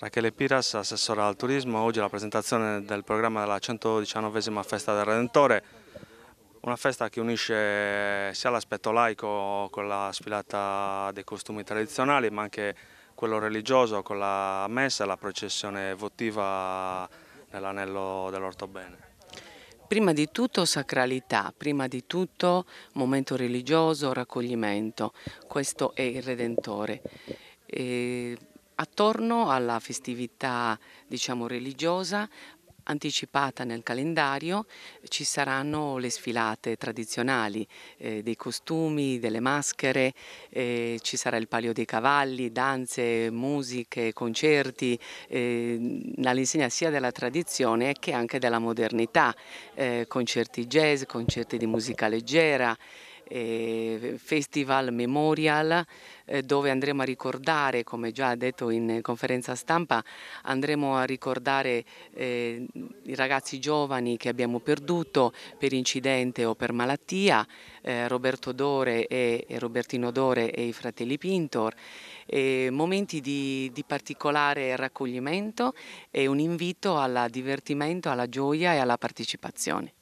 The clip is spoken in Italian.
Rachele Piras, assessora al turismo, oggi la presentazione del programma della 119esima Festa del Redentore, una festa che unisce sia l'aspetto laico con la sfilata dei costumi tradizionali ma anche quello religioso con la messa e la processione votiva nell'anello dell'ortobene. Prima di tutto sacralità, prima di tutto momento religioso, raccoglimento, questo è il Redentore. E Attorno alla festività diciamo, religiosa anticipata nel calendario ci saranno le sfilate tradizionali eh, dei costumi, delle maschere, eh, ci sarà il palio dei cavalli, danze, musiche, concerti, eh, all'insegna sia della tradizione che anche della modernità, eh, concerti jazz, concerti di musica leggera. Eh, festival memorial eh, dove andremo a ricordare, come già detto in conferenza stampa, andremo a ricordare eh, i ragazzi giovani che abbiamo perduto per incidente o per malattia, eh, Roberto Dore e, e, Robertino Dore e i fratelli Pintor, eh, momenti di, di, particolare raccoglimento e un invito al divertimento, alla gioia e alla partecipazione.